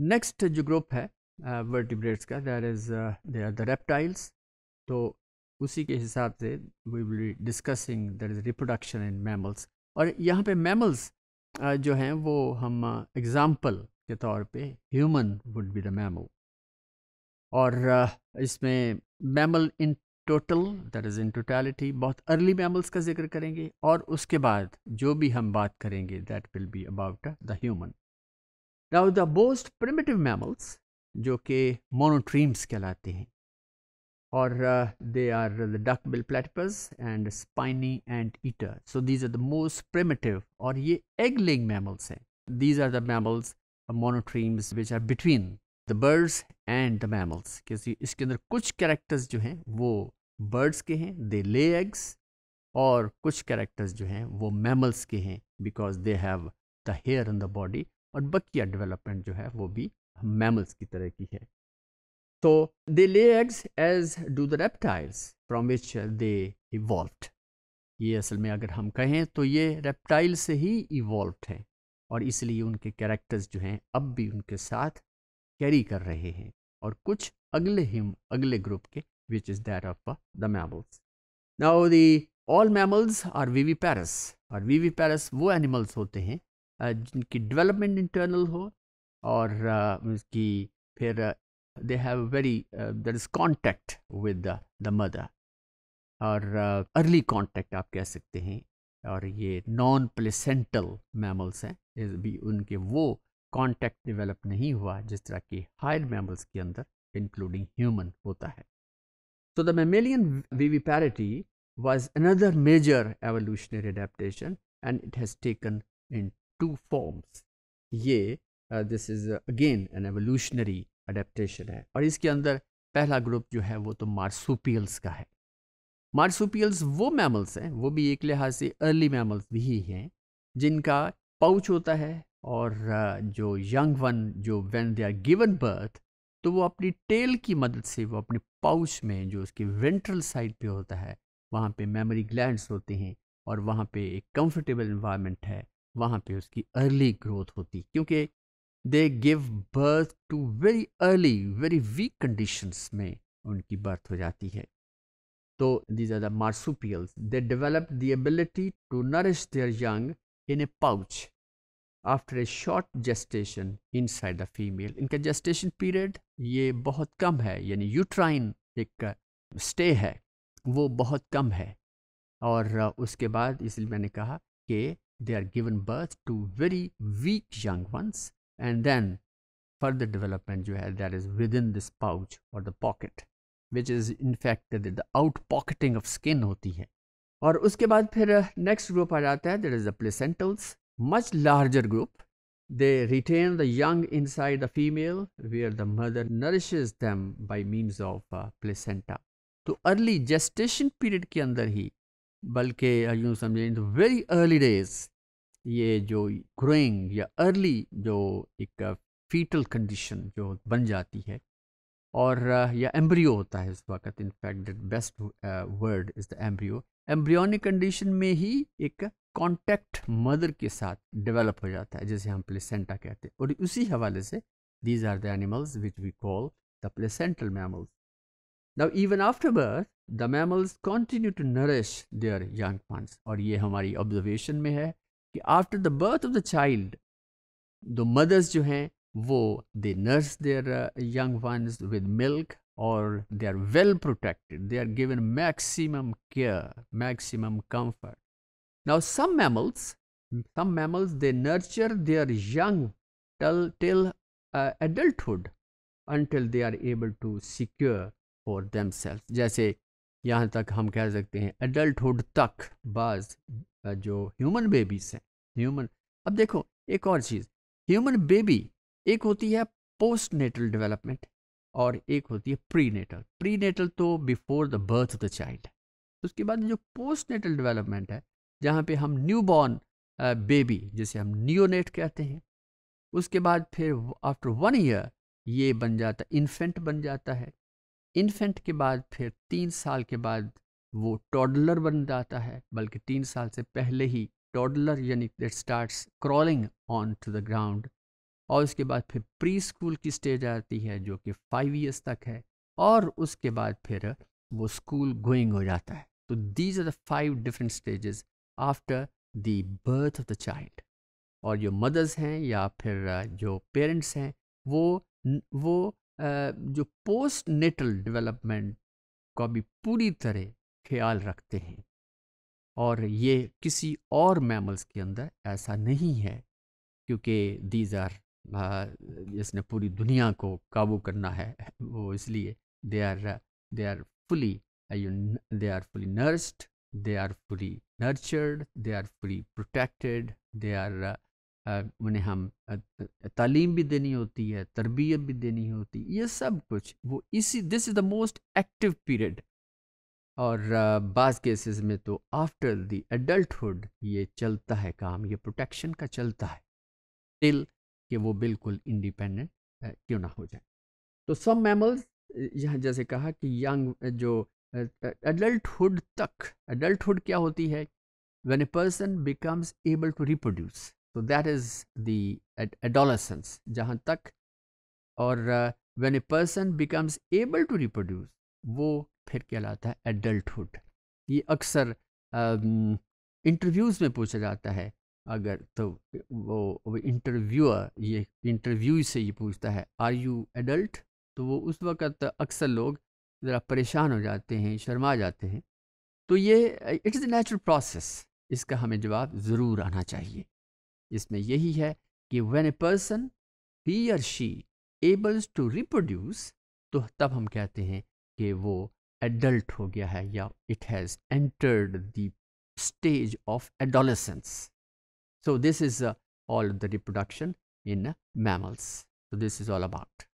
Next जो group है vertebrates का there is they are the reptiles तो उसी के हिसाब से we will discussing there is reproduction in mammals और यहाँ पे मैमल्स जो हैं वो हम एग्ज़ाम्पल के तौर पे human would be the mammal और इसमें mammal in total that is in totality बहुत अर्ली मैमल्स का जिक्र करेंगे और उसके बाद जो भी हम बात करेंगे that will be about the human now the most primitive mammals जो कि monotremes कहलाते हैं or uh, they are the duckbill platypus and spiny anteater. So these are the most primitive or ye egg laying mammals. Hai. These are the mammals uh, monotremes which are between the birds and the mammals. Because इसके अंदर कुछ characters जो हैं वो birds के हैं they lay eggs और कुछ characters जो हैं वो mammals के हैं because they have the hair on the body और बकिया डेवलपमेंट जो है वो भी मैमल्स की तरह की है तो they lay eggs as do the reptiles from which they evolved ये असल में अगर हम कहें तो ये रेप्टाइल से ही इवॉल्व्ड हैं और इसलिए उनके कैरेक्टर्स जो हैं अब भी उनके साथ कैरी कर रहे हैं और कुछ अगले हिम अगले ग्रुप के which is that of the mammals now the all mammals are viviparous और वीवी पैरस वो एनिमल्स होते हैं जिनकी डेवलपमेंट इंटरनल हो और उसकी फिर they have very there is contact with the mother और अर्ली कॉन्टैक्ट आप कह सकते हैं और ये नॉन प्लेसेंटल मैमल्स हैं भी उनके वो कॉन्टैक्ट डिवेलप नहीं हुआ जिस तरह की हायर मैमल्स के अंदर इंक्लूडिंग ह्यूमन होता है So the viviparity was another major evolutionary adaptation and it has taken in two forms ये this is again an evolutionary adaptation है और इसके अंदर पहला ग्रुप जो है वो तो मार्सूपियल्स का है मार्सूपियल्स वो मैमल्स हैं वो भी एक लिहाज से अर्ली मैमल्स भी हैं जिनका पाउच होता है और uh, जो यंग वन जो when they are given birth तो वो अपनी टेल की मदद से वो अपने पाउच में जो उसके वेंट्रल साइड पे होता है वहाँ पे मेमोरी ग्लैंड्स होते हैं और वहाँ पे एक कंफर्टेबल इन्वायरमेंट है वहाँ पे उसकी अर्ली ग्रोथ होती क्योंकि they give birth to very early very weak conditions में उनकी बर्थ हो जाती है तो these are the marsupials they develop the ability to nourish their young in a pouch after a short gestation inside the female इनका gestation period ये बहुत कम है यानी यूट्राइन एक स्टे है वो बहुत कम है और उसके बाद इसलिए मैंने कहा कि they are given birth to very weak young ones and then further development you have that is within this pouch or the pocket which is in fact the, the out pocketing of skin hoti hai aur uske baad phir next group aa jata hai there is the placentals much larger group they retain the young inside the female where the mother nourishes them by means of uh, placenta to early gestation period ke andar hi बल्कि यूँ समझें very early days ये जो growing या early जो एक fetal condition जो बन जाती है और या एम्ब्रियो होता है उस वक्त in fact best word is the embryo embryonic condition में ही एक कांटेक्ट मदर के साथ डेवलप हो जाता है जैसे हम प्लेसेंटा कहते हैं और उसी हवाले से these are the animals which we call the placental mammals now even after birth the mammals continue to nourish their young ones और ये हमारी ऑब्जर्वेशन में है कि after the birth of the child दो मदर्स जो हैं वो they nurse their young ones with milk और they are well protected they are given maximum care maximum comfort now some mammals, some they they nurture their young till, till uh, adulthood until they are able to secure जैसे यहाँ तक हम कह सकते हैं adulthood तक बाज जो ह्यूमन बेबीज हैं ह्यूमन अब देखो एक और चीज़ ह्यूमन बेबी एक होती है पोस्ट नेटल डेवलपमेंट और एक होती है प्री नेटल प्री नेटल तो before the birth of the child उसके बाद जो पोस्ट नेटल डेवलपमेंट है जहाँ पे हम न्यू बॉर्न बेबी जिसे हम न्योनेट कहते हैं उसके बाद फिर आफ्टर वन ईयर ये बन जाता इन्फेंट बन जाता है इन्फेंट के बाद फिर तीन साल के बाद वो टॉडलर बन जाता है बल्कि तीन साल से पहले ही टॉडलर यानी that starts crawling on to the ground और उसके बाद फिर प्री स्कूल की स्टेज आती है जो कि फाइव ईयर्स तक है और उसके बाद फिर वो स्कूल गोइंग हो जाता है तो these are the five different stages after the birth of the child और जो मदर्स हैं या फिर जो पेरेंट्स हैं वो वो जो पोस्ट नेटल डेवलपमेंट का भी पूरी तरह ख्याल रखते हैं और ये किसी और मैमल्स के अंदर ऐसा नहीं है क्योंकि दीज आर जिसने पूरी दुनिया को काबू करना है वो इसलिए they are they are fully they are fully nursed they are fully nurtured they are fully protected they are उन्हें हम तालीम भी देनी होती है तरबियत भी देनी होती है ये सब कुछ वो इसी this is the most active period और बाज़ केसेस में तो आफ्टर द एडल्टुड ये चलता है काम ये प्रोटेक्शन का चलता है टिल कि वो बिल्कुल इंडिपेंडेंट क्यों ना हो जाए तो सब मैमल्स यहाँ जैसे कहा कि यंग जो एडल्टुड तक एडल्टुड क्या होती है when a person becomes able to reproduce तो दैट इज़ दस जहाँ तक और when a person becomes able to reproduce वो फिर कहलाता है एडल्टुड ये अक्सर इंटरव्यूज़ um, में पूछा जाता है अगर तो वो इंटरव्यूअर ये इंटरव्यू से ये पूछता है आर यू एडल्ट तो वो उस वक़्त अक्सर लोग ज़रा परेशान हो जाते हैं शर्मा जाते हैं तो ये इट्स अ नेचुरल प्रोसेस इसका हमें जवाब ज़रूर आना चाहिए जिसमें यही है कि when a person he or she ables to reproduce तो तब हम कहते हैं कि वो एडल्ट हो गया है या it has entered the stage of adolescence so this is all the reproduction in mammals so this is all about